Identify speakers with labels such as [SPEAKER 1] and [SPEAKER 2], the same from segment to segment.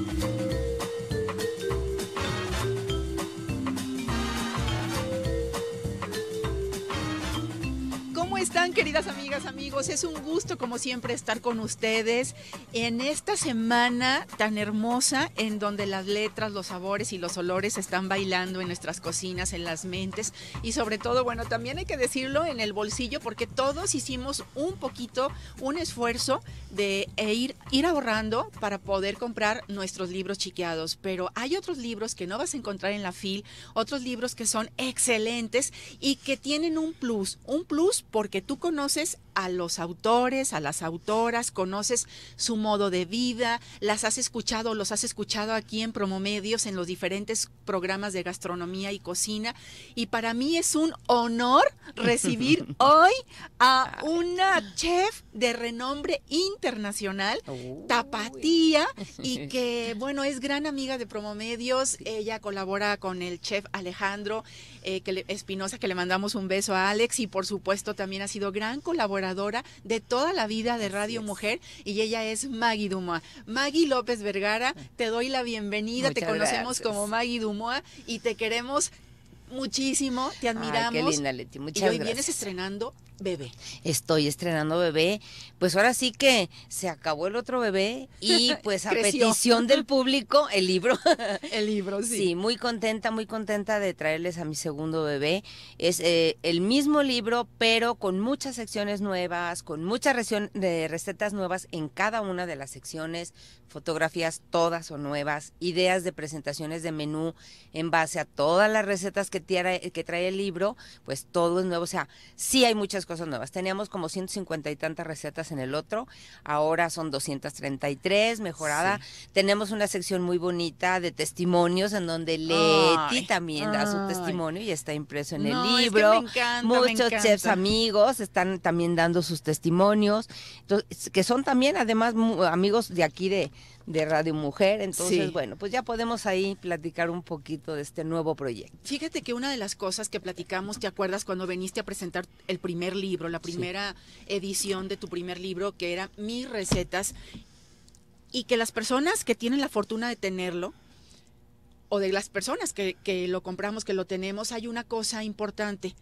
[SPEAKER 1] Thank you. queridas amigas, amigos? Es un gusto, como siempre, estar con ustedes en esta semana tan hermosa en donde las letras, los sabores y los olores están bailando en nuestras cocinas, en las mentes y sobre todo, bueno, también hay que decirlo en el bolsillo porque todos hicimos un poquito, un esfuerzo de e ir, ir ahorrando para poder comprar nuestros libros chiqueados. Pero hay otros libros que no vas a encontrar en la FIL, otros libros que son excelentes y que tienen un plus, un plus porque tú conoces a los autores, a las autoras, conoces su modo de vida, las has escuchado, los has escuchado aquí en Promomedios, en los diferentes programas de gastronomía y cocina. Y para mí es un honor recibir hoy a ah. una chef de renombre internacional, oh. tapatía, y que, bueno, es gran amiga de Promomedios. Ella colabora con el chef Alejandro eh, Espinosa, que le mandamos un beso a Alex, y por supuesto también ha sido gran colaboradora de toda la vida de Radio Mujer y ella es Maggie Dumois. Maggie López Vergara, te doy la bienvenida, te conocemos como Maggie Dumois y te queremos muchísimo, te admiramos. qué linda, Leti. Muchas y hoy vienes estrenando bebé.
[SPEAKER 2] Estoy estrenando bebé. Pues ahora sí que se acabó el otro bebé y pues a petición del público el libro. el libro, sí. Sí, muy contenta, muy contenta de traerles a mi segundo bebé. Es eh, el mismo libro, pero con muchas secciones nuevas, con muchas de recetas nuevas en cada una de las secciones, fotografías todas son nuevas, ideas de presentaciones de menú en base a todas las recetas que, que trae el libro, pues todo es nuevo. O sea, sí hay muchas cosas nuevas. Teníamos como 150 y tantas recetas en el otro, ahora son 233, mejorada. Tenemos una sección muy bonita de testimonios en donde Leti también da su testimonio y está impreso en el libro. me encanta, Muchos chefs amigos están también dando sus testimonios, que son también además amigos de aquí de de Radio Mujer. Entonces, bueno,
[SPEAKER 1] pues ya podemos ahí platicar un poquito de este nuevo proyecto. Fíjate que una de las cosas que platicamos, ¿te acuerdas cuando veniste a presentar el primer libro, la primera edición de tu primer libro, que era Mis recetas? Y que las personas que tienen la fortuna de tenerlo, o de las personas que, que lo compramos, que lo tenemos, hay una cosa importante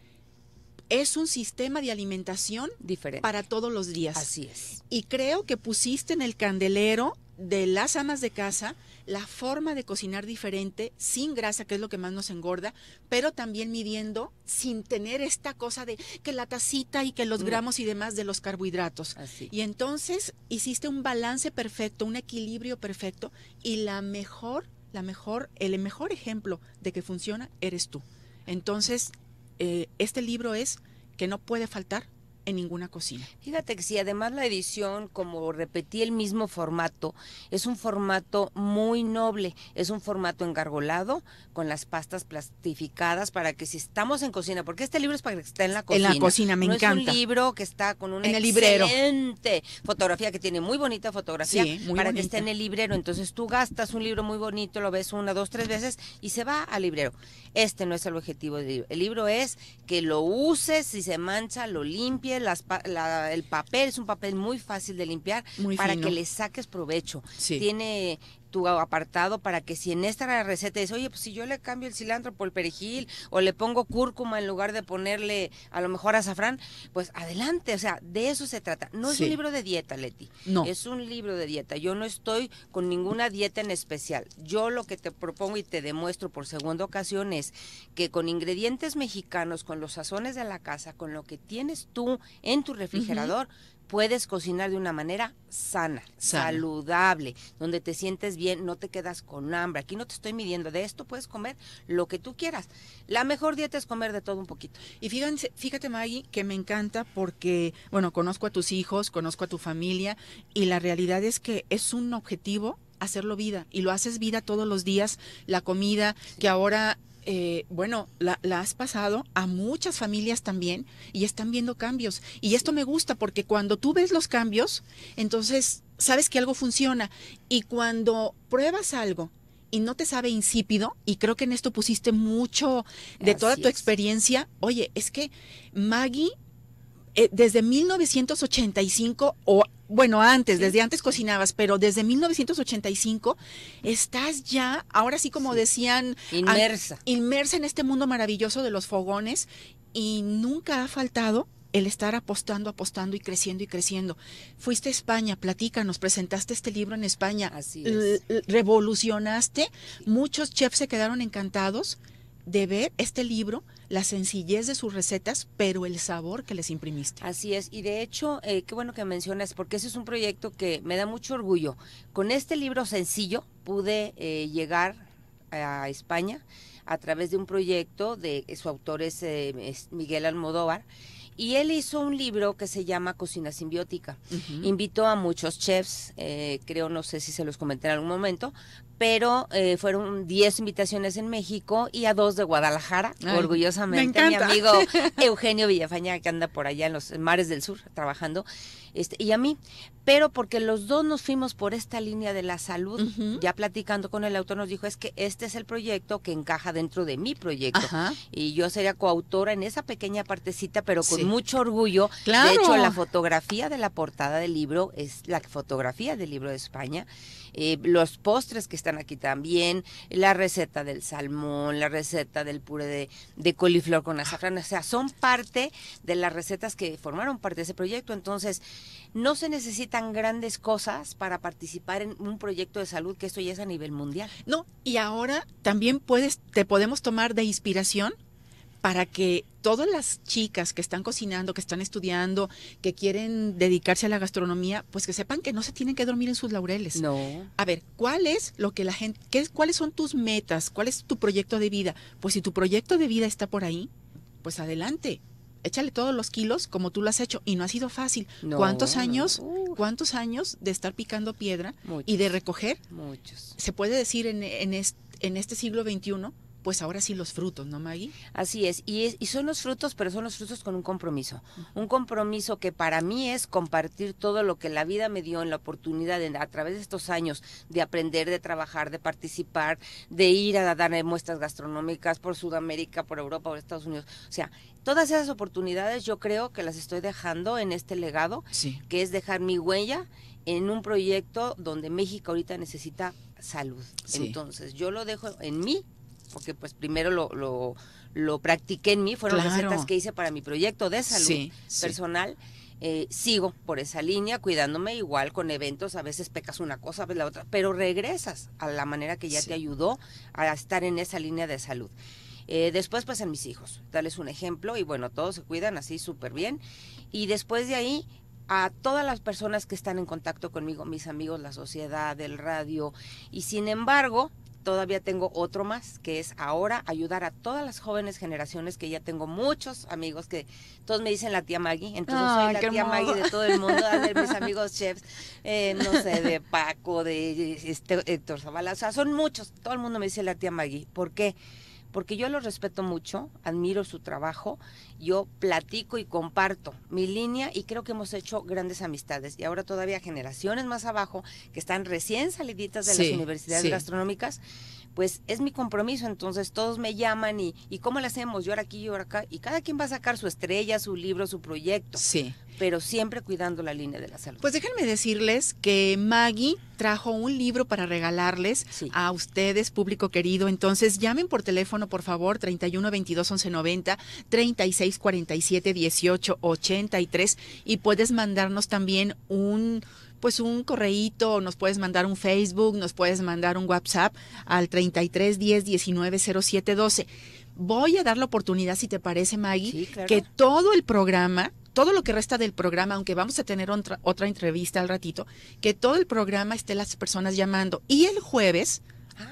[SPEAKER 1] es un sistema de alimentación diferente para todos los días. Así es. Y creo que pusiste en el candelero de las amas de casa la forma de cocinar diferente, sin grasa, que es lo que más nos engorda, pero también midiendo sin tener esta cosa de que la tacita y que los mm. gramos y demás de los carbohidratos. Y entonces hiciste un balance perfecto, un equilibrio perfecto y la mejor, la mejor, el mejor ejemplo de que funciona eres tú. Entonces, eh, este libro es que no puede faltar en ninguna cocina.
[SPEAKER 2] Fíjate que si además la edición, como repetí el mismo formato, es un formato muy noble, es un formato engargolado con las pastas plastificadas para que si estamos en cocina, porque este libro es para que esté en la cocina. En la cocina, me no encanta. Es un libro que está con una en excelente fotografía, que tiene muy bonita fotografía, para que esté en el librero. Entonces tú gastas un libro muy bonito, lo ves una, dos, tres veces y se va al librero. Este no es el objetivo del libro. El libro es que lo uses, si se mancha, lo limpies el papel es un papel muy fácil de limpiar para que le saques provecho. Tiene apartado para que si en esta receta es, oye, pues si yo le cambio el cilantro por el perejil o le pongo cúrcuma en lugar de ponerle a lo mejor azafrán, pues adelante, o sea, de eso se trata. No es un libro de dieta, Leti. No. Es un libro de dieta. Yo no estoy con ninguna dieta en especial. Yo lo que te propongo y te demuestro por segunda ocasión es que con ingredientes mexicanos, con los sazones de la casa, con lo que tienes tú en tu refrigerador, puedes cocinar de una manera sana, saludable, donde te sientes bien, no te quedas con hambre. Aquí no te estoy midiendo de esto, puedes comer lo que tú quieras. La
[SPEAKER 1] mejor dieta es comer de todo un poquito. Y fíjense, fíjate Maggie, que me encanta porque, bueno, conozco a tus hijos, conozco a tu familia y la realidad es que es un objetivo hacerlo vida y lo haces vida todos los días, la comida, que ahora eh, bueno, la, has pasado a muchas familias también y están viendo cambios. Y esto me gusta porque cuando tú ves los cambios, entonces sabes que algo funciona. Y cuando pruebas algo y no te sabe insípido, y creo que en esto pusiste mucho de toda tu experiencia, oye, es que Maggie eh, desde 1985 o bueno, antes, desde antes cocinabas, pero desde 1985 estás ya, ahora sí como decían, inmersa. inmersa en este mundo maravilloso de los fogones y nunca ha faltado el estar apostando, apostando y creciendo y creciendo. Fuiste a España, platícanos, presentaste este libro en España, Así revolucionaste, muchos chefs se quedaron encantados de ver este libro, la sencillez de sus recetas, pero el sabor que les imprimiste. Así es, y de hecho,
[SPEAKER 2] eh, qué bueno que mencionas, porque ese es un proyecto que me da mucho orgullo. Con este libro sencillo pude eh, llegar a España a través de un proyecto de eh, su autor es, Miguel Almodóvar. Y él hizo un libro que se llama Cocina Simbiótica. Invitó a muchos chefs, creo, no sé si se los comenté en algún momento, pero eh, fueron 10 invitaciones en México y a dos de Guadalajara, orgullosamente. Mi amigo Eugenio Villafaña, que anda por allá en los mares del sur trabajando, este, y a mí, pero porque los dos nos fuimos por esta línea de la salud, ya platicando con el autor nos dijo, es que este es el proyecto que encaja dentro de mi proyecto. Y yo sería coautora en esa pequeña partecita, pero con mucho orgullo. De hecho, la fotografía de la portada del libro es la fotografía del libro de España. Eh, los postres que están están aquí también, la receta del salmón, la receta del puré de, coliflor con azafrán, o sea, son parte de las recetas que formaron parte de ese proyecto. Entonces, no se necesitan grandes cosas para participar en un proyecto de salud, que esto
[SPEAKER 1] ya es a nivel mundial. No, y ahora también puedes, te podemos tomar de inspiración para que todas las chicas que están cocinando, que están estudiando, que quieren dedicarse a la gastronomía, pues que sepan que no se tienen que dormir en sus laureles. No. A ver, ¿cuál es lo que la gente, qué, cuáles son tus metas? ¿Cuál es tu proyecto de vida? Pues si tu proyecto de vida está por ahí, pues adelante. Échale todos los kilos como tú lo has hecho y no ha sido fácil. ¿Cuántos años? ¿Cuántos años de estar picando piedra y de recoger? Muchos. Se puede decir en, en, en este siglo XXI pues ahora sí los frutos, ¿no, Maggie?
[SPEAKER 2] Así es. Y, y son los frutos, pero son los frutos con un compromiso. Un compromiso que para mí es compartir todo lo que la vida me dio en la oportunidad de, a través de estos años de aprender, de trabajar, de participar, de ir a dar muestras gastronómicas por Sudamérica, por Europa, por Estados Unidos. O sea, todas esas oportunidades yo creo que las estoy dejando en este legado, que es dejar mi huella en un proyecto donde México ahorita necesita salud. Entonces, yo lo dejo en mí porque pues primero lo, lo, practiqué en mí, fueron las recetas que hice para mi proyecto de salud personal. Eh, sigo por esa línea, cuidándome igual con eventos, a veces pecas una cosa, a veces la otra, pero regresas a la manera que ya te ayudó a estar en esa línea de salud. Eh, después pues a mis hijos, darles un ejemplo y bueno, todos se cuidan así súper bien. Y después de ahí a todas las personas que están en contacto conmigo, mis amigos, la sociedad, el radio. Y sin embargo, todavía tengo otro más, que es ahora ayudar a todas las jóvenes generaciones que ya tengo muchos amigos que todos me dicen la tía Maggie, entonces soy la tía Maggie de todo el mundo, de mis amigos chefs, eh, no sé, de Paco, de este, Héctor Zavala, o sea, son muchos, todo el mundo me dice la tía Maggie, ¿por qué? porque yo los respeto mucho, admiro su trabajo, yo platico y comparto mi línea y creo que hemos hecho grandes amistades. Y ahora todavía generaciones más abajo que están recién saliditas de las universidades gastronómicas pues es mi compromiso, entonces todos me llaman y, y ¿cómo le hacemos? Yo ahora aquí, yo ahora acá, y cada quien va a sacar su estrella, su libro, su proyecto. Sí. Pero siempre cuidando la línea de la salud.
[SPEAKER 1] Pues déjenme decirles que Maggie trajo un libro para regalarles a ustedes, público querido. Entonces llamen por teléfono, por favor, 31 22 11 90, 36 47 18 83 y puedes mandarnos también un pues un correíto, nos puedes mandar un Facebook, nos puedes mandar un WhatsApp al 33 10 19 07 12. Voy a dar la oportunidad, si te parece, Maggie, que todo el programa, todo lo que resta del programa, aunque vamos a tener otra, otra entrevista al ratito, que todo el programa esté las personas llamando. Y el jueves,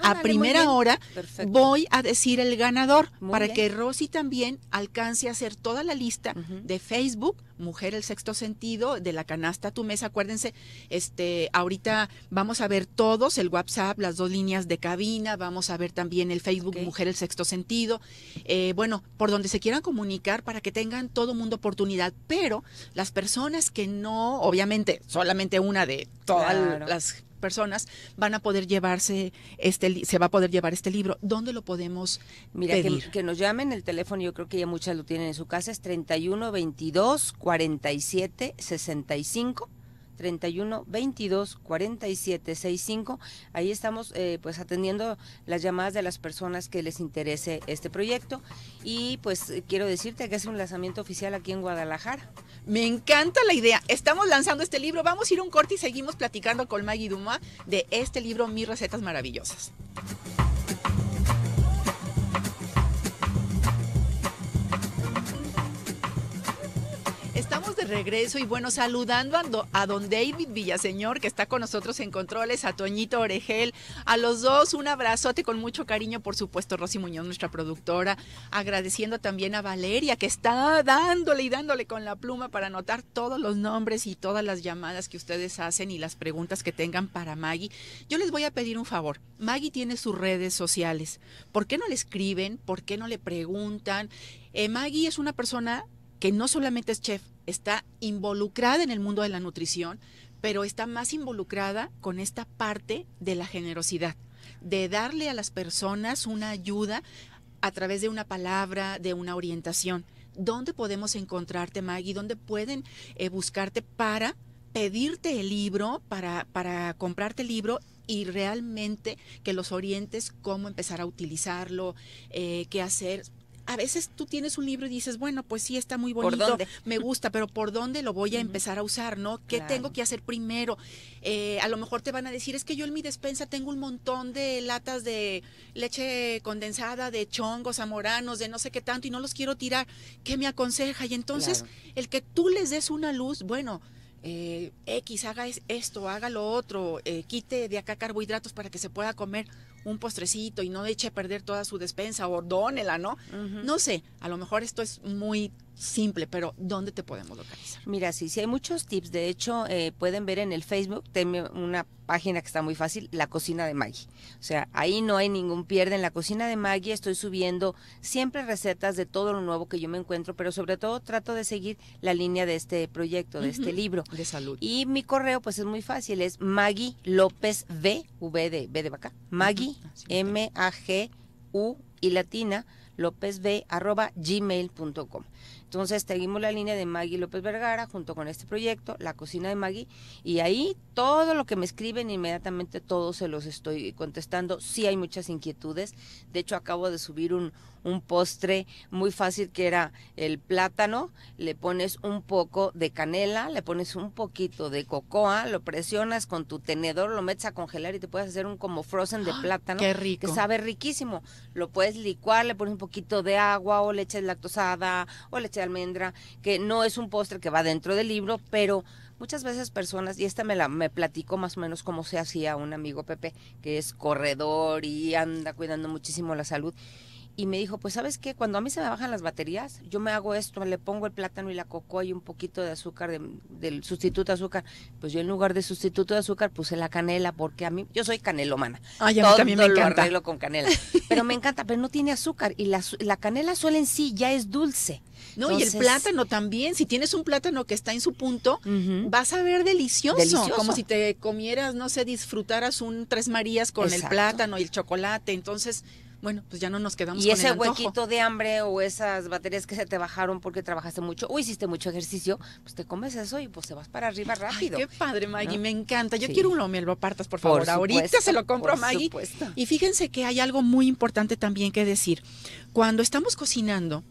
[SPEAKER 1] a primera hora voy a decir el ganador para que Rosy también alcance a hacer toda la lista de Facebook, Mujer el Sexto Sentido, de la canasta a tu mesa. Acuérdense, este, ahorita vamos a ver todos, el WhatsApp, las dos líneas de cabina, vamos a ver también el Facebook Mujer el Sexto Sentido. Eh, bueno, por donde se quieran comunicar para que tengan todo mundo oportunidad, pero las personas que no, obviamente, solamente una de todas las personas van a poder llevarse este se va a poder llevar este libro. ¿Dónde lo podemos Mira, Que, que, nos llamen el
[SPEAKER 2] teléfono, yo creo que ya muchas lo tienen en su casa, es 31 22 47 65 31 22 47 65. Ahí estamos eh, pues atendiendo las llamadas de las personas que les interese este proyecto. Y
[SPEAKER 1] pues quiero decirte que es un lanzamiento oficial aquí en Guadalajara. Me encanta la idea. Estamos lanzando este libro. Vamos a ir un corte y seguimos platicando con Maggie Dumas de este libro, Mis Recetas Maravillosas. regreso y bueno, saludando a, don David Villaseñor que está con nosotros en controles, a Toñito Oregel, a los dos un abrazote con mucho cariño, por supuesto, Rosy Muñoz, nuestra productora, agradeciendo también a Valeria que está dándole y dándole con la pluma para anotar todos los nombres y todas las llamadas que ustedes hacen y las preguntas que tengan para Maggie. Yo les voy a pedir un favor, Maggie tiene sus redes sociales, ¿por qué no le escriben? ¿Por qué no le preguntan? Eh, Maggie es una persona que no solamente es chef, está involucrada en el mundo de la nutrición, pero está más involucrada con esta parte de la generosidad, de darle a las personas una ayuda a través de una palabra, de una orientación. ¿Dónde podemos encontrarte, Maggie? ¿Dónde pueden eh, buscarte para pedirte el libro, para, para comprarte el libro y realmente que los orientes cómo empezar a utilizarlo, eh, qué hacer, a veces tú tienes un libro y dices, bueno, pues sí, está muy bonito, me gusta, pero ¿por dónde lo voy a empezar a usar? ¿No? ¿Qué tengo que hacer primero? Eh, a lo mejor te van a decir, es que yo en mi despensa tengo un montón de latas de leche condensada, de chongos, amoranos, de no sé qué tanto, y no los quiero tirar. ¿Qué me aconseja? Y entonces, el que tú les des una luz, bueno, eh, X, haga esto, haga lo otro, eh, quite de acá carbohidratos para que se pueda comer un postrecito y no eche a perder toda su despensa o dónela, ¿no? No sé, a lo mejor esto es muy simple, pero ¿dónde te podemos localizar?
[SPEAKER 2] Mira, sí, sí hay muchos tips. De hecho, eh, pueden ver en el Facebook, tengo una página que está muy fácil, La Cocina de Maggie. O sea, ahí no hay ningún pierde. En La Cocina de Maggie estoy subiendo siempre recetas de todo lo nuevo que yo me encuentro, pero sobre todo trato de seguir la línea de este proyecto, de este libro. De salud. Y mi correo, pues es muy fácil, es Maggie López V, de, vaca, Maggie, ah, M-A-G-U y latina, lópez arroba gmail.com. Entonces seguimos la línea de Maggie López Vergara junto con este proyecto, La Cocina de Maggie, y ahí todo lo que me escriben inmediatamente todos se los estoy contestando. Sí hay muchas inquietudes. De hecho acabo de subir un, postre muy fácil que era el plátano, le pones un poco de canela, le pones un poquito de cocoa, lo presionas con tu tenedor, lo metes a congelar y te puedes hacer un como frozen de ¡Ah! plátano. Qué rico. Que sabe riquísimo. Lo puedes licuar, le pones un poquito de agua o leche lactosada o leche almendra, que no es un postre que va dentro del libro, pero muchas veces personas, y esta me la me platico más o menos cómo se hacía un amigo Pepe, que es corredor y anda cuidando muchísimo la salud, y me dijo, pues sabes qué, cuando a mí se me bajan las baterías, yo me hago esto, le pongo el plátano y la cocoa y un poquito de azúcar, del sustituto de azúcar. Pues yo en lugar de sustituto de azúcar puse la canela, porque a mí, yo soy canelomana. Ay, a mí también me encanta. lo arreglo con canela.
[SPEAKER 1] Pero me encanta, pero no tiene azúcar y la, la canela suele en sí ya es dulce. No, y el plátano también, si tienes un plátano que está en su punto, vas a ver delicioso, como si te comieras, no sé, disfrutaras un Tres Marías con el plátano y el chocolate. Entonces, bueno, pues ya no nos quedamos y ese huequito de hambre o
[SPEAKER 2] esas baterías que se te bajaron porque trabajaste mucho o hiciste mucho ejercicio, pues te comes eso y pues se vas para
[SPEAKER 1] arriba rápido. qué padre, Maggie, me encanta. Yo quiero un me lo apartas, por favor. Ahorita se lo compro a Maggie. Y fíjense que hay algo muy importante también que decir. Cuando estamos cocinando,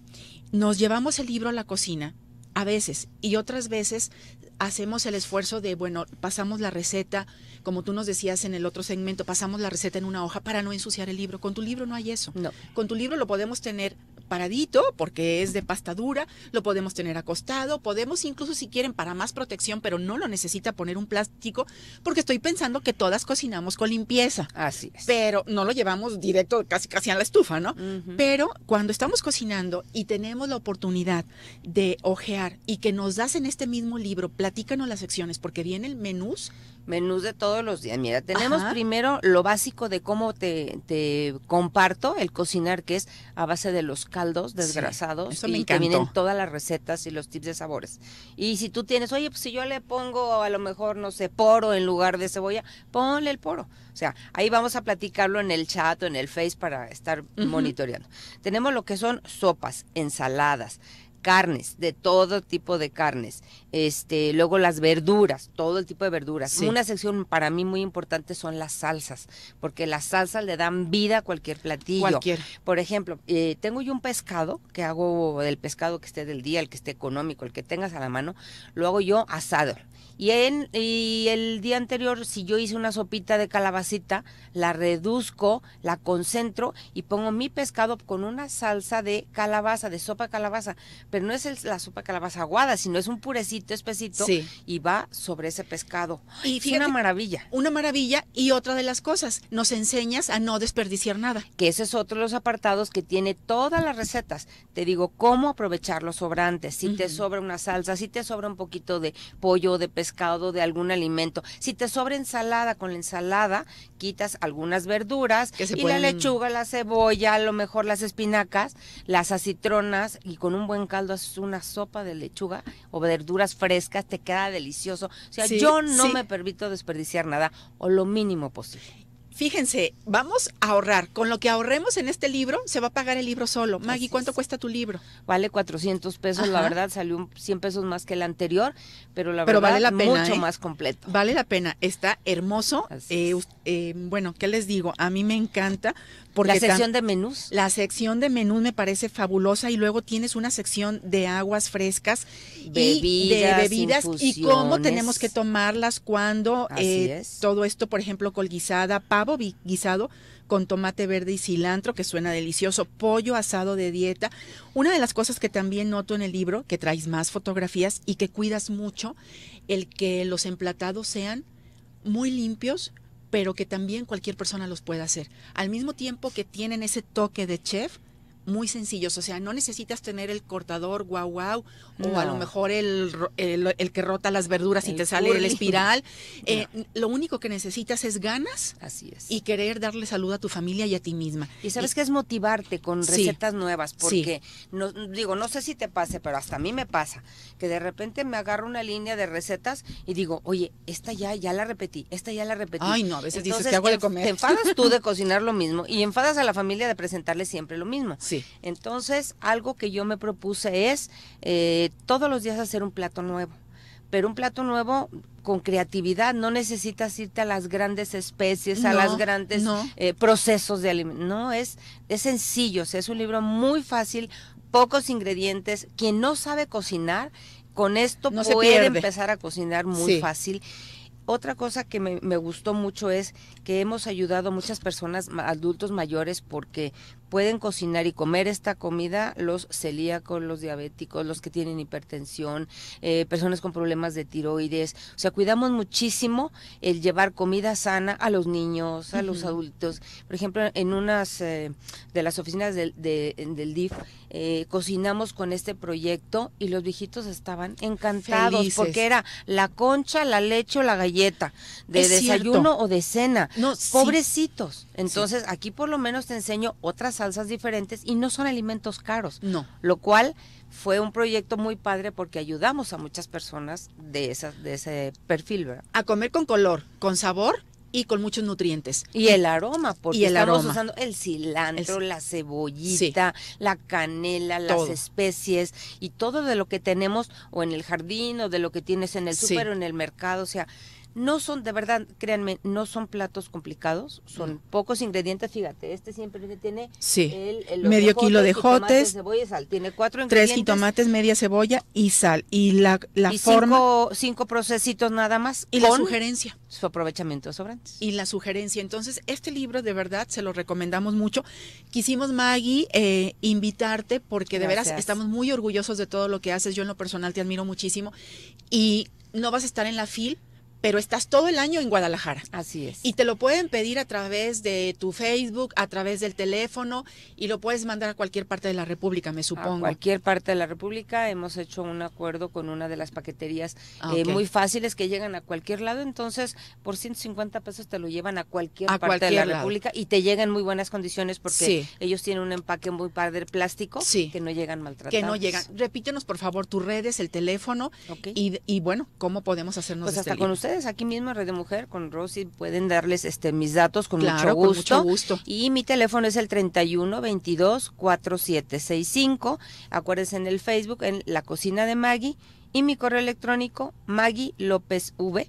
[SPEAKER 1] nos llevamos el libro a la cocina a veces. Y otras veces hacemos el esfuerzo de, bueno, pasamos la receta, como tú nos decías en el otro segmento, pasamos la receta en una hoja para no ensuciar el libro. Con tu libro no hay eso. No. Con tu libro lo podemos tener paradito porque es de pasta dura, lo podemos tener acostado, podemos incluso si quieren para más protección, pero no lo necesita poner un plástico porque estoy pensando que todas cocinamos con limpieza. Así es. Pero no lo llevamos directo casi casi a la estufa, ¿no? Pero cuando estamos cocinando y tenemos la oportunidad de ojear y que nos das en este mismo libro, platícanos las secciones porque viene el menús menús de
[SPEAKER 2] todos los días. Mira, tenemos primero lo básico de cómo te, comparto el cocinar, que es a base de los caldos desgrasados y también vienen todas las recetas y los tips de sabores. Y si tú tienes, oye, pues si yo le pongo a lo mejor, no sé, poro en lugar de cebolla, ponle el poro. O sea, ahí vamos a platicarlo en el chat o en el Face para estar monitoreando. Tenemos lo que son sopas, ensaladas, carnes, de todo tipo de carnes, este, luego las verduras, todo el tipo de verduras. Una sección para mí muy importante son las salsas, porque las salsas le dan vida a cualquier platillo. Cualquier. Por ejemplo, eh, tengo yo un pescado que hago el pescado que esté del día, el que esté económico, el que tengas a la mano, lo hago yo asado. Y, en, y el día anterior, si yo hice una sopita de calabacita, la reduzco, la concentro y pongo mi pescado con una salsa de calabaza, de sopa calabaza pero no es la sopa calabazaguada, calabaza aguada, sino es un purecito espesito y va sobre ese pescado. Y es una maravilla. Una maravilla y otra de las cosas, nos enseñas a no desperdiciar nada. Que ese es otro de los apartados que tiene todas las recetas. Te digo cómo aprovechar los sobrantes, si te sobra una salsa, si te sobra un poquito de pollo, de pescado, de algún alimento, si te sobra ensalada, con la ensalada quitas algunas verduras y la lechuga, la cebolla, a lo mejor las espinacas, las acitronas y con un buen caldo haces una sopa de lechuga o verduras frescas, te queda delicioso.
[SPEAKER 1] O sea, yo no me permito desperdiciar nada o
[SPEAKER 2] lo mínimo
[SPEAKER 1] posible. Fíjense, vamos a ahorrar. Con lo que ahorremos en este libro, se va a pagar el libro solo. Maggie, ¿cuánto cuesta tu libro? Vale 400 pesos, la verdad, salió 100 pesos más que el anterior, pero
[SPEAKER 2] la verdad, vale la pena, mucho ¿eh? más
[SPEAKER 1] completo. Vale la pena, está hermoso. Eh, eh, bueno, ¿qué les digo? A mí me encanta. Porque la sección de menús. La sección de menús me parece fabulosa y luego tienes una sección de aguas frescas y de bebidas y cómo tenemos que tomarlas cuando todo esto, por ejemplo, colguisada, pavo guisado con tomate verde y cilantro, que suena delicioso, pollo asado de dieta. Una de las cosas que también noto en el libro, que traes más fotografías y que cuidas mucho, el que los emplatados sean muy limpios, pero que también cualquier persona los pueda hacer. Al mismo tiempo que tienen ese toque de chef, muy sencillos, o sea, no necesitas tener el cortador guau guau o a lo mejor el, el, que rota las verduras y te sale el espiral. Eh, lo único que necesitas es ganas Así es. y querer darle salud a tu familia y a ti misma. Y sabes que es motivarte con recetas
[SPEAKER 2] nuevas, porque no, digo, no sé si te pase, pero hasta a mí me pasa, que de repente me agarro una línea de recetas y digo, oye, esta ya, ya la repetí, esta ya la repetí. Ay, no, a veces Entonces, ¿qué hago de comer? Te enfadas tú de cocinar lo mismo y enfadas a la familia de presentarle siempre lo mismo. Entonces, algo que yo me propuse es eh, todos los días hacer un plato nuevo pero un plato nuevo con creatividad, no necesitas irte a las grandes especies, a las grandes eh, procesos de alimentación. No, es, es sencillo, es un libro muy fácil, pocos ingredientes. Quien no sabe cocinar, con esto puede empezar a cocinar muy fácil. Otra cosa que me, gustó mucho es que hemos ayudado a muchas personas, adultos mayores, porque pueden cocinar y comer esta comida los celíacos, los diabéticos, los que tienen hipertensión, eh, personas con problemas de tiroides. O sea, cuidamos muchísimo el llevar comida sana a los niños, a los adultos. Por ejemplo, en unas eh, de las oficinas del, DIF, eh, cocinamos con este proyecto y los viejitos estaban encantados porque era la concha, la leche o la gallina de desayuno o de cena. Pobrecitos. Entonces, aquí por lo menos te enseño otras salsas diferentes y no son alimentos caros. No. Lo cual fue un proyecto muy padre porque ayudamos a muchas personas de, esas, de ese
[SPEAKER 1] perfil, A comer con color, con sabor y con muchos nutrientes. Y el aroma, porque el estamos aroma. usando
[SPEAKER 2] el cilantro, la
[SPEAKER 1] cebollita,
[SPEAKER 2] la canela, las especies y todo de lo que tenemos o en el jardín o de lo que tienes en el súper o en el mercado, o sea, no son, de verdad, créanme, no son platos complicados, son mm. pocos ingredientes, fíjate, este siempre tiene el, medio kilo de jotes, cebolla y sal, tiene cuatro Tres jitomates,
[SPEAKER 1] media cebolla y sal, y la, la forma...
[SPEAKER 2] Cinco, cinco procesitos
[SPEAKER 1] nada más. Y la sugerencia. Su aprovechamiento sobrantes. Y la sugerencia, entonces, este libro de verdad se lo recomendamos mucho. Quisimos, Maggie, eh, invitarte porque de veras estamos muy orgullosos de todo lo que haces, yo en lo personal te admiro muchísimo, y no vas a estar en la fil pero estás todo el año en Guadalajara. Así es. Y te lo pueden pedir a través de tu Facebook, a través del teléfono y lo puedes mandar a cualquier parte de la República, me supongo. A cualquier
[SPEAKER 2] parte de la República. Hemos hecho un acuerdo con una de las paqueterías ah, eh, muy fáciles que llegan a cualquier lado. Entonces, por 150 pesos te lo llevan a cualquier parte de la República y te llegan muy buenas condiciones porque ellos tienen un empaque muy padre de plástico que no llegan maltratados. Que no llegan.
[SPEAKER 1] Repítenos, por favor, tus redes, el teléfono y, bueno, cómo podemos hacernos. Pues este hasta con ustedes
[SPEAKER 2] aquí mismo Red de Mujer con Rosy pueden darles este, mis datos con, mucho, gusto. Y mi teléfono es el 31 22 4765. Acuérdense en el Facebook en La Cocina de Maggie y mi correo electrónico maggie lópez v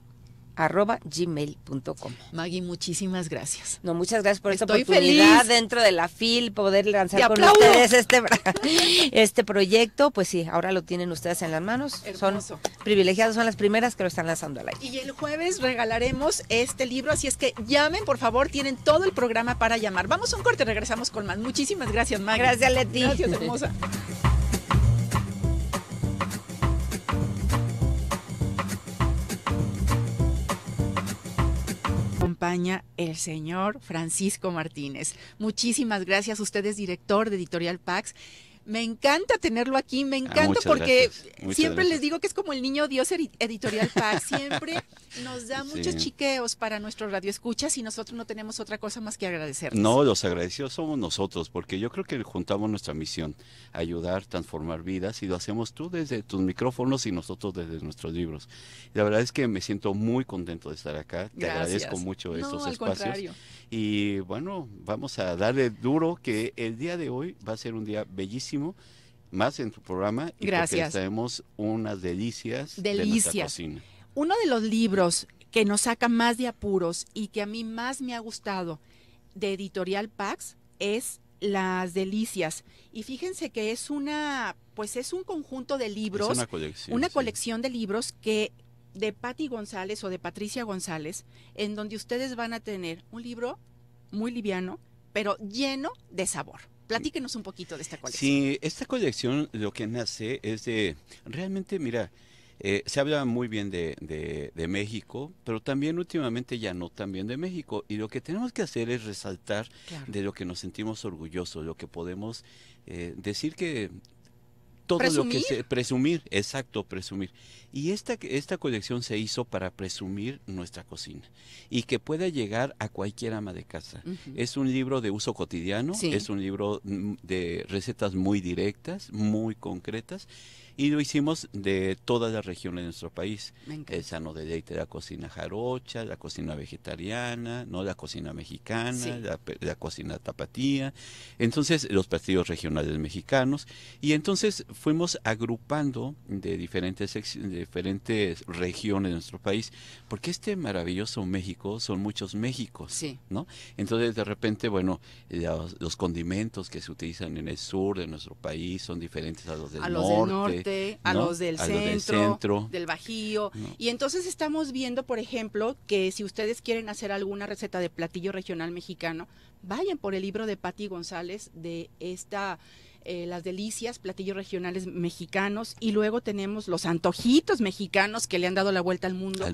[SPEAKER 2] arroba gmail.com. Maggie, muchísimas gracias. No, muchas gracias por esta oportunidad feliz. dentro de la FIL, poder lanzar con ustedes este, este proyecto. Pues sí, ahora lo tienen ustedes en las manos. Son privilegiados, son las primeras que lo están lanzando al aire.
[SPEAKER 1] Y el jueves regalaremos este libro, así es que llamen, por favor, tienen todo el programa para llamar. Vamos a un corte, regresamos con más. Muchísimas gracias, Maggie. Gracias, Leti. Gracias, hermosa. el señor Francisco Martínez. Muchísimas gracias. Usted es director de Editorial Pax me encanta tenerlo aquí, me ah, encanta porque siempre les digo que es como el niño Dios editorial paz, siempre nos da muchos chiqueos para nuestros radioescuchas y nosotros no tenemos otra cosa más que agradecer No,
[SPEAKER 3] los agradecidos somos nosotros, porque yo creo que juntamos nuestra misión, ayudar, transformar vidas, y lo hacemos tú desde tus micrófonos y nosotros desde nuestros libros. La verdad es que me siento muy contento de estar acá, te agradezco mucho estos espacios. Y bueno, vamos a darle duro que el día de hoy va a ser un día bellísimo más en tu programa y Gracias. tenemos unas delicias, delicias de
[SPEAKER 1] Uno de los libros que nos saca más de apuros y que a mí más me ha gustado de Editorial Pax es Las Delicias. Y fíjense que es una, pues es un conjunto de libros, una colección, de libros que de Patti González o de Patricia González, en donde ustedes van a tener un libro muy liviano, pero lleno de sabor. Platíquenos un poquito de esta colección.
[SPEAKER 3] Sí, esta colección lo que nace es de, realmente, mira, eh, se habla muy bien de, México, pero también últimamente ya no también de México. Y lo que tenemos que hacer es resaltar de lo que nos sentimos orgullosos, lo que podemos eh, decir que todo lo que se presumir, exacto, presumir. Y esta, esta colección se hizo para presumir nuestra cocina y que pueda llegar a cualquier ama de casa. Es un libro de uso cotidiano, es un libro mm, de recetas muy directas, muy concretas y lo hicimos de todas las regiones de nuestro país. El sano de leite, la cocina jarocha, la cocina vegetariana, no la cocina mexicana, la, cocina tapatía, entonces los platillos regionales mexicanos y entonces fuimos agrupando de diferentes diferentes regiones de nuestro país, porque este maravilloso México son muchos Méxicos, ¿no? Entonces de repente, bueno, los, condimentos que se utilizan en el sur de nuestro país son diferentes a Los del norte a, los, del centro, del
[SPEAKER 1] Bajío. Y entonces estamos viendo, por ejemplo, que si ustedes quieren hacer alguna receta de platillo regional mexicano, vayan por el libro de Patti González de esta eh, las delicias, platillos regionales mexicanos y luego tenemos los antojitos mexicanos que le han dado la vuelta al mundo.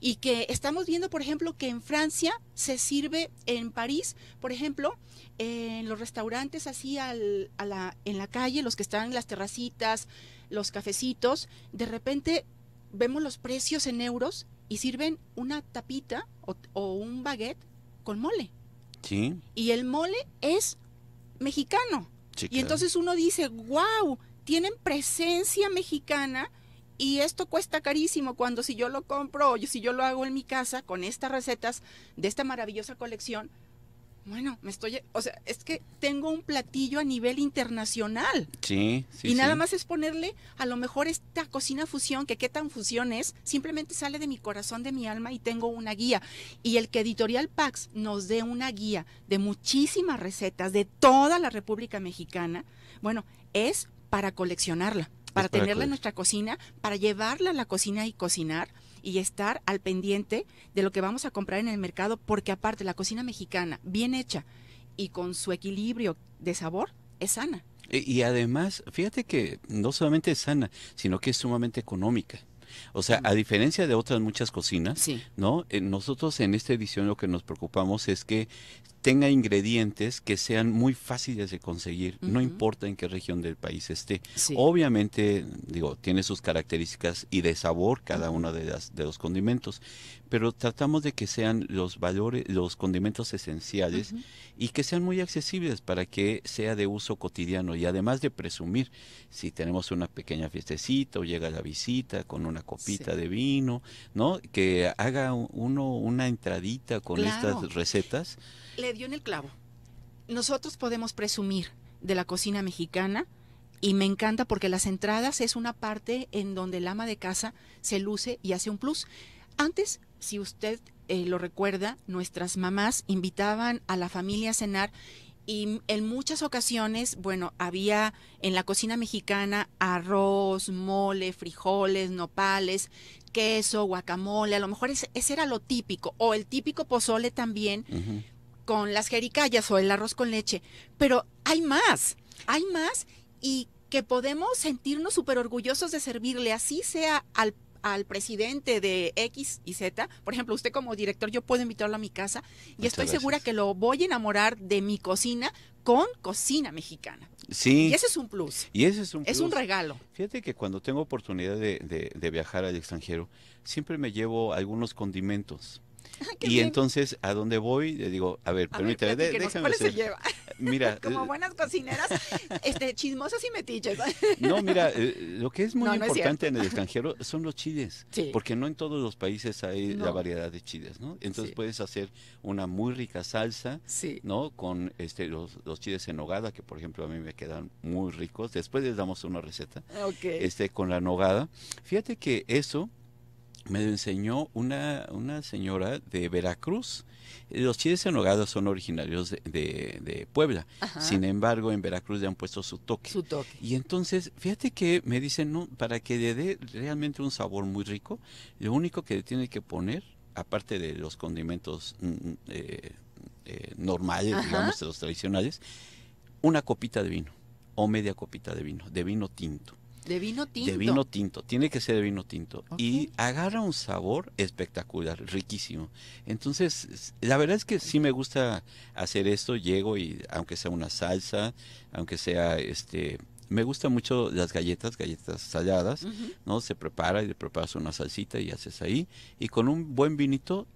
[SPEAKER 1] Y que estamos viendo, por ejemplo, que en Francia se sirve en París, por ejemplo, en los restaurantes así al, a la, en la calle, los que están en las terracitas, los cafecitos, de repente vemos los precios en euros y sirven una tapita o, un baguette con mole. Y el mole es mexicano. Y entonces uno dice, wow, tienen presencia mexicana y esto cuesta carísimo cuando si yo lo compro o si yo lo hago en mi casa con estas recetas de esta maravillosa colección, bueno, me estoy, o sea, es que tengo un platillo a nivel internacional.
[SPEAKER 3] Sí, Y nada más
[SPEAKER 1] es ponerle, a lo mejor esta cocina fusión, que qué tan fusión es, simplemente sale de mi corazón, de mi alma y tengo una guía. Y el que Editorial Pax nos dé una guía de muchísimas recetas de toda la República Mexicana, bueno, es para coleccionarla. para tenerla en nuestra cocina, para llevarla a la cocina y cocinar, y estar al pendiente de lo que vamos a comprar en el mercado, porque aparte la cocina mexicana, bien hecha y con su equilibrio de sabor, es sana.
[SPEAKER 3] E, y además, fíjate que no solamente es sana, sino que es sumamente económica. O sea, a diferencia de otras muchas cocinas, ¿no? Eh, nosotros en esta edición lo que nos preocupamos es que tenga ingredientes que sean muy fáciles de conseguir, no importa en qué región del país esté. Obviamente, digo, tiene sus características y de sabor cada uno de, los condimentos, pero tratamos de que sean los valores, los condimentos esenciales y que sean muy accesibles para que sea de uso cotidiano y además de presumir, si tenemos una pequeña fiestecita o llega la visita con una copita de vino, ¿no? Que haga uno una entradita con estas recetas
[SPEAKER 1] dio en el clavo. Nosotros podemos presumir de la cocina mexicana y me encanta porque las entradas es una parte en donde el ama de casa se luce y hace un plus. Antes, si usted eh, lo recuerda, nuestras mamás invitaban a la familia a cenar y en muchas ocasiones, bueno, había en la cocina mexicana arroz, mole, frijoles, nopales, queso, guacamole, a lo mejor ese, era lo típico, o el típico pozole también, con las jericayas o el arroz con leche, pero hay más, hay más y que podemos sentirnos súper orgullosos de servirle, así sea al, presidente de X y Z. Por ejemplo, usted como director, yo puedo invitarlo a mi casa y estoy segura que lo voy a enamorar de mi cocina con cocina mexicana. Sí. Y ese es un plus.
[SPEAKER 3] Y ese es un Es un regalo. Fíjate que cuando tengo oportunidad de viajar al extranjero, siempre me llevo algunos condimentos Ah, y entonces, ¿a dónde voy? Le digo, a ver, a permítame, ver, Se lleva? Mira, como eh,
[SPEAKER 1] buenas cocineras, este, chismosas y metiches. no, mira,
[SPEAKER 3] eh, lo que es muy importante en el extranjero son los chiles, porque no en todos los países hay la variedad de chiles, ¿no? Entonces puedes hacer una muy rica salsa, ¿no? Con este los, chiles en nogada, que por ejemplo a mí me quedan muy ricos. Después les damos una receta. Este con la nogada. Fíjate que eso me lo enseñó una, una señora de Veracruz. Los chiles en son originarios de, Puebla. Sin embargo, en Veracruz le han puesto su toque. Su toque. Y entonces, fíjate que me dicen, no, para que le dé realmente un sabor muy rico, lo único que tiene que poner, aparte de los condimentos mm, mm, eh, eh, normales, digamos, de los tradicionales, una copita de vino o media copita de vino, de vino tinto.
[SPEAKER 1] De vino tinto. De vino
[SPEAKER 3] tinto, tiene que ser de vino tinto. Y agarra un sabor espectacular, riquísimo. Entonces, la verdad es que sí me gusta hacer esto, llego y aunque sea una salsa, aunque sea este... Me gustan mucho las galletas, galletas saladas, ¿no? Se prepara y le preparas una salsita y haces ahí. Y con un buen vinito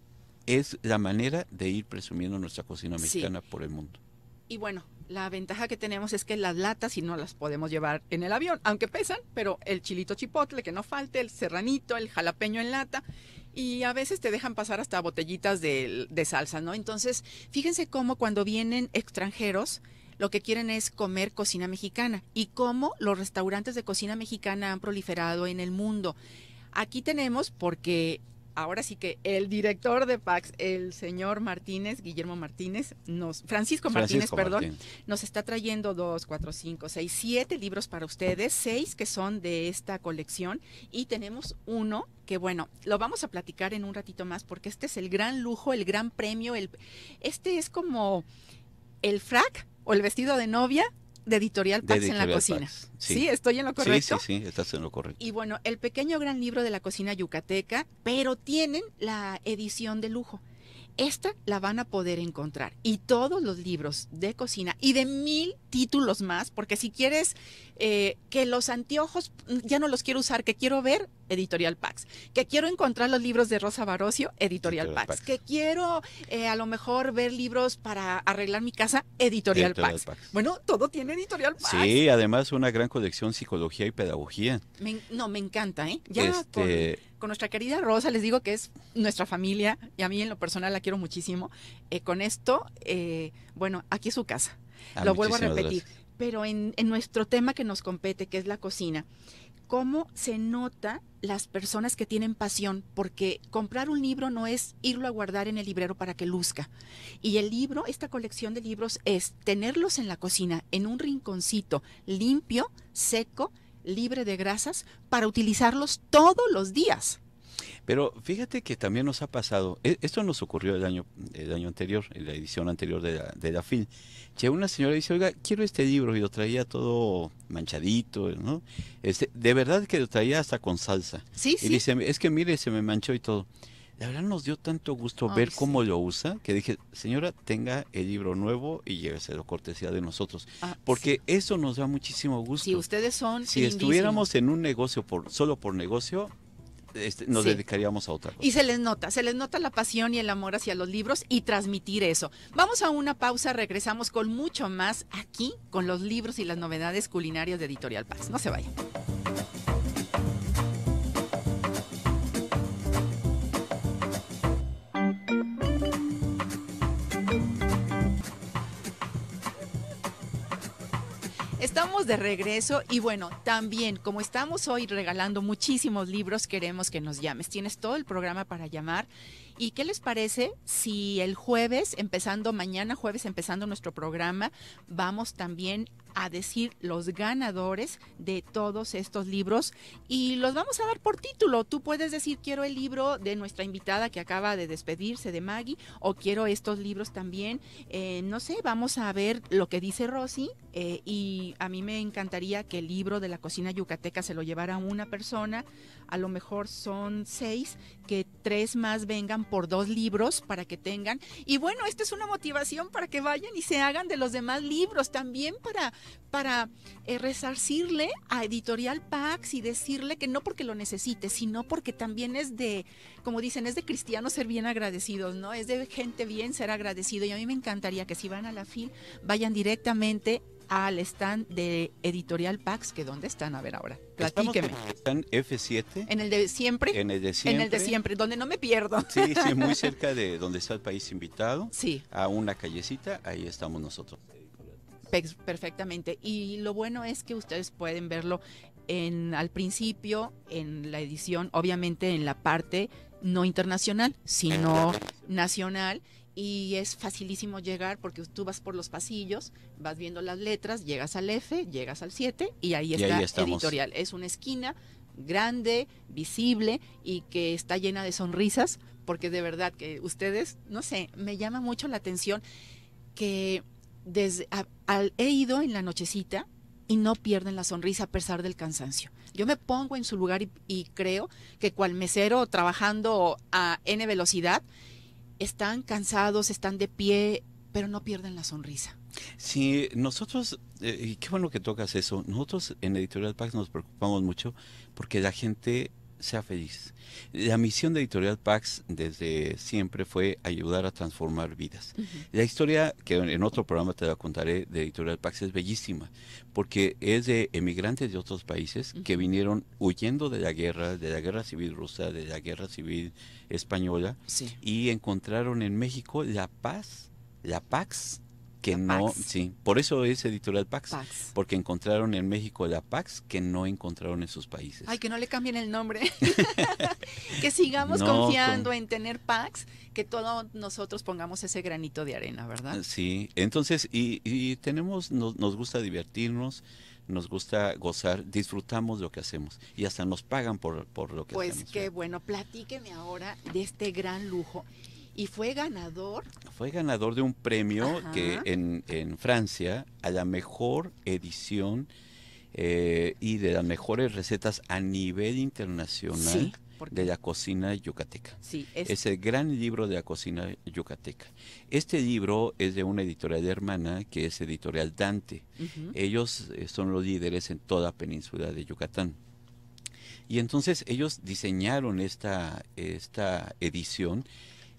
[SPEAKER 3] es la manera de ir presumiendo nuestra cocina mexicana por el mundo.
[SPEAKER 1] Y bueno, la ventaja que tenemos es que las latas si no las podemos llevar en el avión, aunque pesan, pero el chilito chipotle que no falte, el serranito, el jalapeño en lata y a veces te dejan pasar hasta botellitas de, de salsa, ¿no? Entonces, fíjense cómo cuando vienen extranjeros, lo que quieren es comer cocina mexicana y cómo los restaurantes de cocina mexicana han proliferado en el mundo. Aquí tenemos porque ahora sí que el director de PAX, el señor Martínez, Guillermo Martínez, nos, Francisco Martínez, perdón, nos está trayendo dos, cuatro, cinco, seis, siete libros para ustedes, seis que son de esta colección y tenemos uno que bueno, lo vamos a platicar en un ratito más porque este es el gran lujo, el gran premio, el, este es como el frac o el vestido de novia de Editorial Pax en la cocina. sí. sí. estoy en lo correcto. Sí,
[SPEAKER 3] sí, sí, estás en lo correcto. Y
[SPEAKER 1] bueno, el pequeño gran libro de la cocina yucateca, pero tienen la edición de lujo. Esta la van a poder encontrar. Y todos los libros de cocina y de mil títulos más, porque si quieres eh, que los anteojos mm, ya no los quiero usar, que quiero ver Editorial Pax, que quiero encontrar los libros de Rosa Barocio, Editorial, Pax. que quiero eh, a lo mejor ver libros para arreglar mi casa, Editorial, Pax. Bueno, todo tiene Editorial Pax.
[SPEAKER 3] Sí, además una gran colección psicología y pedagogía.
[SPEAKER 1] no, me encanta, ¿eh? Ya
[SPEAKER 3] este
[SPEAKER 1] con, nuestra querida Rosa les digo que es nuestra familia y a mí en lo personal la quiero muchísimo. Eh, con esto, bueno, aquí es su casa. Ah, lo vuelvo a repetir pero en, en nuestro tema que nos compete, que es la cocina, cómo se nota las personas que tienen pasión, porque comprar un libro no es irlo a guardar en el librero para que luzca. Y el libro, esta colección de libros, es tenerlos en la cocina, en un rinconcito limpio, seco, libre de grasas, para utilizarlos todos los días. Pero fíjate
[SPEAKER 3] que también nos ha pasado, e, esto nos ocurrió el año, el año anterior, en la edición anterior de la, de la una señora dice, oiga, quiero este libro, y lo traía todo manchadito, ¿no? Este, de verdad que lo traía hasta con salsa. Sí, sí. Y dice, es que mire, se me manchó y todo. La verdad nos dio tanto gusto ver cómo lo usa, que dije, señora, tenga el libro nuevo y lléveselo cortesía de nosotros. Ah, porque eso nos da muchísimo gusto. Si ustedes son... Si estuviéramos en un negocio por, solo por negocio, este, nos dedicaríamos a otra cosa. Y
[SPEAKER 1] se les nota, se les nota la pasión y el amor hacia los libros y transmitir eso. Vamos a una pausa, regresamos con mucho más aquí, con los libros y las novedades culinarias de Editorial Paz. No se vayan. de regreso y bueno, también como estamos hoy regalando muchísimos libros, queremos que nos llames. Tienes todo el programa para llamar. ¿Y qué les parece si el jueves, empezando mañana jueves, empezando nuestro programa, vamos también a decir los ganadores de todos estos libros y los vamos a dar por título. Tú puedes decir quiero el libro de nuestra invitada que acaba de despedirse de Maggie o quiero estos libros también. Eh, no sé, vamos a ver lo que dice Rosy eh, y a mí me encantaría que el libro de la cocina yucateca se lo llevara una persona. A lo mejor son seis, que tres más vengan por dos libros para que tengan. Y bueno, esta es una motivación para que vayan y se hagan de los demás libros también para para eh, resarcirle a Editorial Pax y decirle que no porque lo necesite, sino porque también es de, como dicen, es de cristianos ser bien agradecidos, ¿no? Es de gente bien ser agradecido. Y a mí me encantaría que si van a la FIL, vayan directamente al stand de Editorial Pax, que dónde están, a ver ahora, platíqueme.
[SPEAKER 3] Están F7.
[SPEAKER 1] En el de siempre. En
[SPEAKER 3] el de siempre. En el de siempre,
[SPEAKER 1] donde no me pierdo. Sí, sí, muy
[SPEAKER 3] cerca de donde está el país invitado. Sí. A una callecita, ahí estamos nosotros
[SPEAKER 1] perfectamente. Y lo bueno es que ustedes pueden verlo en, al principio, en la edición, obviamente en la parte no internacional, sino nacional. Y es facilísimo llegar porque tú vas por los pasillos, vas viendo las letras, llegas al F, llegas al 7 y ahí está editorial. Es una esquina grande, visible y que está llena de sonrisas porque de verdad que ustedes, no sé, me llama mucho la atención que he ido en la nochecita y no pierden la sonrisa a pesar del cansancio. Yo me pongo en su lugar y, creo que cual mesero trabajando a N velocidad, están cansados, están de pie, pero no pierden la sonrisa.
[SPEAKER 3] Sí, nosotros, eh, y qué bueno que tocas eso, nosotros en Editorial Pax nos preocupamos mucho porque la gente sea feliz. La misión de Editorial Pax desde siempre fue ayudar a transformar vidas. La historia, que en otro programa te la contaré, de Editorial Pax es bellísima, porque es de emigrantes de otros países que vinieron huyendo de la guerra, de la guerra civil rusa, de la guerra civil española, y encontraron en México la paz, la Pax, que no, sí, por eso es editorial Pax, porque encontraron en México la Pax que no encontraron en sus países. Ay,
[SPEAKER 1] que no le cambien el nombre, que sigamos confiando en tener Pax, que todos nosotros pongamos ese granito de arena, ¿verdad?
[SPEAKER 3] Sí, entonces, y, y tenemos, nos, gusta divertirnos, nos gusta gozar, disfrutamos lo que hacemos y hasta nos pagan por, lo que pues
[SPEAKER 1] hacemos. Pues qué bueno, platíqueme ahora de este gran lujo y fue ganador.
[SPEAKER 3] Fue ganador de un premio que en, en, Francia a la mejor edición eh, y de las mejores recetas a nivel internacional. de la cocina yucateca.
[SPEAKER 1] Sí, es...
[SPEAKER 3] el gran libro de la cocina yucateca. Este libro es de una editorial hermana que es Editorial Dante. Ellos eh, son los líderes en toda la península de Yucatán. Y entonces ellos diseñaron esta, esta edición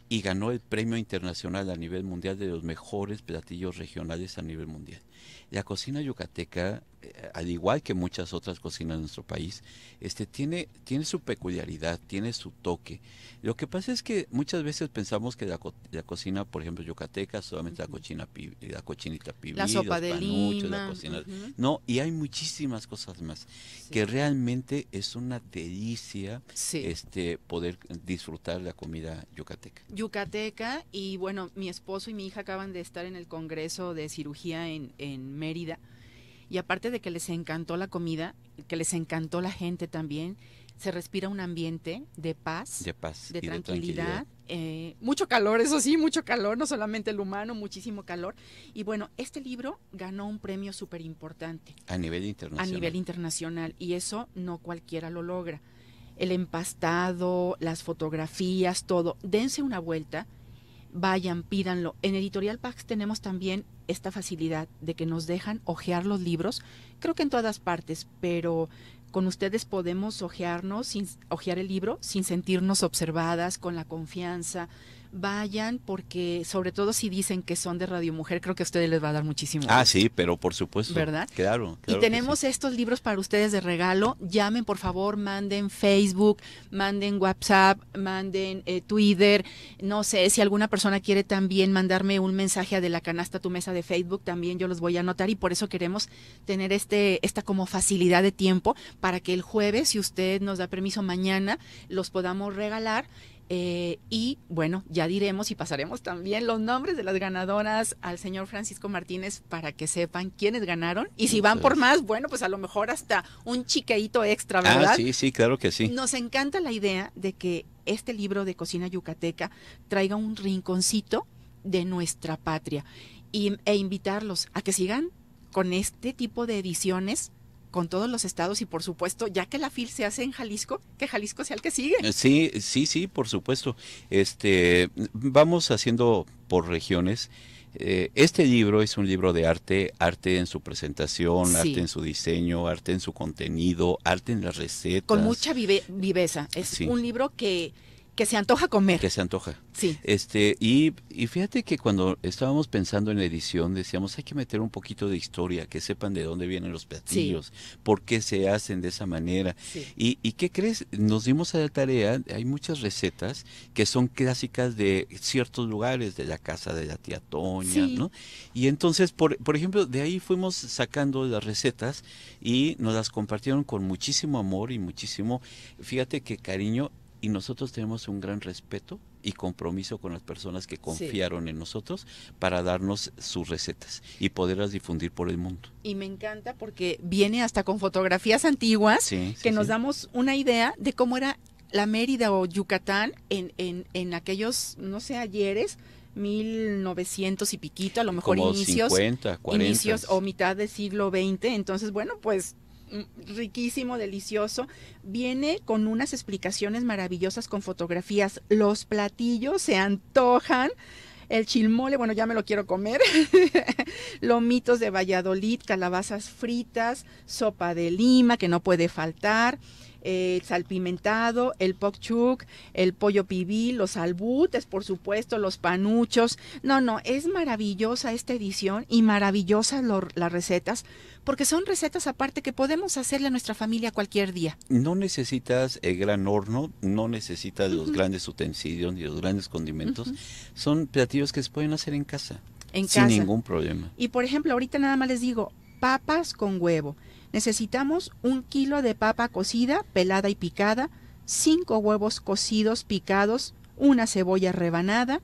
[SPEAKER 3] y ganó el premio internacional a nivel mundial de los mejores platillos regionales a nivel mundial. La cocina yucateca eh, al igual que muchas otras cocinas de nuestro país, este, tiene, tiene su peculiaridad, tiene su toque. Lo que pasa es que muchas veces pensamos que la, cocina, por ejemplo, yucateca, solamente la, cochina la cochinita pibil, la sopa de lima. cocina... No, y hay muchísimas cosas más, que realmente es una delicia este, poder disfrutar la comida yucateca.
[SPEAKER 1] Yucateca, y bueno, mi esposo y mi hija acaban de estar en el Congreso de Cirugía en, en Mérida. Y aparte de que les encantó la comida, que les encantó la gente también, se respira un ambiente de paz, de, tranquilidad, eh, mucho calor, eso sí, mucho calor, no solamente el humano, muchísimo calor. Y bueno, este libro ganó un premio súper importante.
[SPEAKER 3] A nivel internacional. A nivel
[SPEAKER 1] internacional, y eso no cualquiera lo logra. El empastado, las fotografías, todo. Dense una vuelta vayan, pídanlo. En Editorial Pax tenemos también esta facilidad de que nos dejan hojear los libros, creo que en todas partes, pero con ustedes podemos ojearnos, sin, ojear el libro sin sentirnos observadas, con la confianza, vayan porque sobre todo si dicen que son de Radio Mujer, creo que a ustedes les va a dar muchísimo. Ah,
[SPEAKER 3] sí, pero por supuesto. ¿Verdad? Claro. y tenemos
[SPEAKER 1] estos libros para ustedes de regalo. Llamen, por favor, manden Facebook, manden WhatsApp, manden eh, Twitter. No sé, si alguna persona quiere también mandarme un mensaje de la canasta tu mesa de Facebook, también yo los voy a anotar y por eso queremos tener este esta como facilidad de tiempo para que el jueves, si usted nos da permiso mañana, los podamos regalar eh, y bueno, ya diremos y pasaremos también los nombres de las ganadoras al señor Francisco Martínez para que sepan quiénes ganaron. Y si van por más, bueno, pues a lo mejor hasta un chiqueíto extra, ah, ¿verdad? sí,
[SPEAKER 3] sí, claro que sí. Nos
[SPEAKER 1] encanta la idea de que este libro de cocina yucateca traiga un rinconcito de nuestra patria y, e invitarlos a que sigan con este tipo de ediciones con todos los estados y por supuesto, ya que la FIL se hace en Jalisco, que Jalisco sea el que sigue. Eh,
[SPEAKER 3] sí, sí, sí, por supuesto. Este, vamos haciendo por regiones. Eh, este libro es un libro de arte, arte en su presentación, arte en su diseño, arte en su contenido, arte en las recetas. Con mucha
[SPEAKER 1] viveza. Es un libro que que se antoja comer. Que se antoja. Sí.
[SPEAKER 3] Este, y, fíjate que cuando estábamos pensando en la edición, decíamos, hay que meter un poquito de historia, que sepan de dónde vienen los platillos, por qué se hacen de esa manera. Y, y, qué crees? Nos dimos a la tarea, hay muchas recetas que son clásicas de ciertos lugares, de la casa de la tía Toña, ¿no? Y entonces, por, por ejemplo, de ahí fuimos sacando las recetas y nos las compartieron con muchísimo amor y muchísimo, fíjate que cariño, y nosotros tenemos un gran respeto y compromiso con las personas que confiaron en nosotros para darnos sus recetas y poderlas difundir por el mundo.
[SPEAKER 1] Y me encanta porque viene hasta con fotografías antiguas que nos damos una idea de cómo era la Mérida o Yucatán en, en, aquellos, no sé, ayeres, 1900 y piquito, a lo mejor inicios, inicios o mitad del siglo XX. Entonces, bueno, pues Mm, riquísimo, delicioso. Viene con unas explicaciones maravillosas con fotografías. Los platillos se antojan. El chilmole, bueno, ya me lo quiero comer. Lomitos de Valladolid, calabazas fritas, sopa de lima, que no puede faltar el eh, salpimentado, el pokchuk, el pollo pibí, los albutes, por supuesto, los panuchos. No, no, es maravillosa esta edición y maravillosas las recetas, porque son recetas aparte que podemos hacerle a nuestra familia cualquier día.
[SPEAKER 3] No necesitas el gran horno, no necesitas los grandes utensilios ni los grandes condimentos. Son platillos que se pueden hacer en casa.
[SPEAKER 1] En sin ningún problema. Y por ejemplo, ahorita nada más les digo, papas con huevo. Necesitamos un kilo de papa cocida, pelada y picada, cinco huevos cocidos picados, una cebolla rebanada,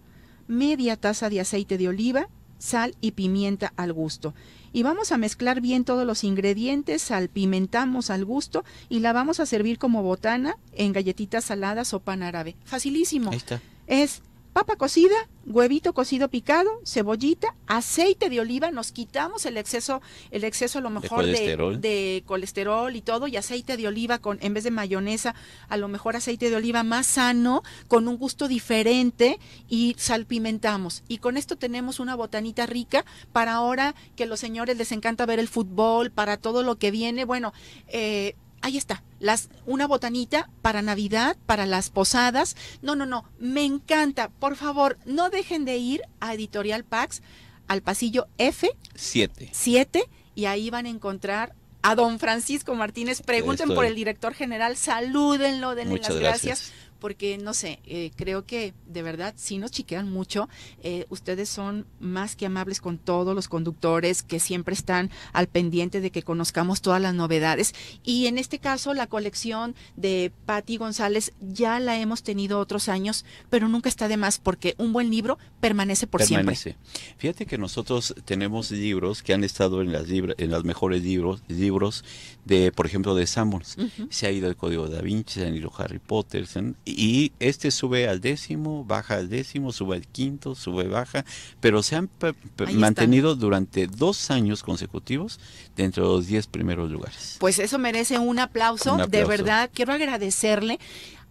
[SPEAKER 1] media taza de aceite de oliva, sal y pimienta al gusto. Y vamos a mezclar bien todos los ingredientes, salpimentamos al gusto y la vamos a servir como botana en galletitas saladas o pan árabe. Facilísimo. Ahí está. Es papa cocida, huevito cocido picado, cebollita, aceite de oliva, nos quitamos el exceso, el exceso a lo mejor de colesterol, y todo, y aceite de oliva con, en vez de mayonesa, a lo mejor aceite de oliva más sano, con un gusto diferente, y salpimentamos. Y con esto tenemos una botanita rica para ahora que los señores les encanta ver el fútbol, para todo lo que viene, bueno, eh, ahí está, las, una botanita para Navidad, para las posadas. No, no, no, me encanta. Por favor, no dejen de ir a Editorial Pax al pasillo
[SPEAKER 3] F7.
[SPEAKER 1] y ahí van a encontrar a don Francisco Martínez. Pregunten por el director general, salúdenlo, denle las gracias porque no sé, eh, creo que de verdad sí nos chiquean mucho. Eh, ustedes son más que amables con todos los conductores que siempre están al pendiente de que conozcamos todas las novedades. Y en este caso, la colección de Patti González ya la hemos tenido otros años, pero nunca está de más porque un buen libro permanece por permanece.
[SPEAKER 3] siempre. Fíjate que nosotros tenemos libros que han estado en las, en mejores libros, libros de, por ejemplo, de Samuels. Se ha ido el Código de Da Vinci, se han ido Harry Potter, se y este sube al décimo, baja al décimo, sube al quinto, sube, baja, pero se han mantenido durante dos años consecutivos dentro de los diez primeros lugares.
[SPEAKER 1] Pues eso merece un aplauso, un aplauso. de verdad quiero agradecerle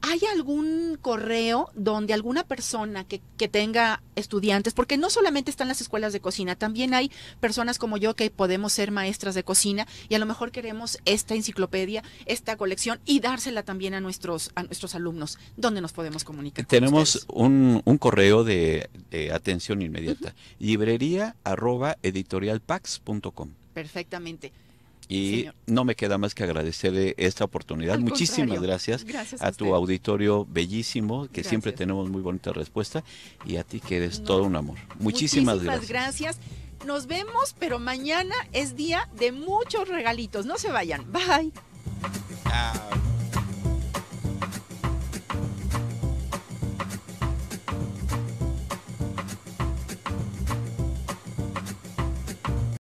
[SPEAKER 1] ¿Hay algún correo donde alguna persona que, tenga estudiantes, porque no solamente están las escuelas de cocina, también hay personas como yo que podemos ser maestras de cocina y a lo mejor queremos esta enciclopedia, esta colección y dársela también a nuestros, a nuestros alumnos? ¿Dónde nos podemos comunicar?
[SPEAKER 3] Tenemos un, un, correo de, atención inmediata, librería arroba editorialpax.com.
[SPEAKER 1] Perfectamente.
[SPEAKER 3] Y no me queda más que agradecerle esta oportunidad. Muchísimas gracias, a, tu auditorio bellísimo, que siempre tenemos muy bonita respuesta, y a ti que eres todo un amor. Muchísimas, Muchísimas gracias.
[SPEAKER 1] gracias. Nos vemos, pero mañana es día de muchos regalitos. No se vayan. Bye.
[SPEAKER 3] Ah.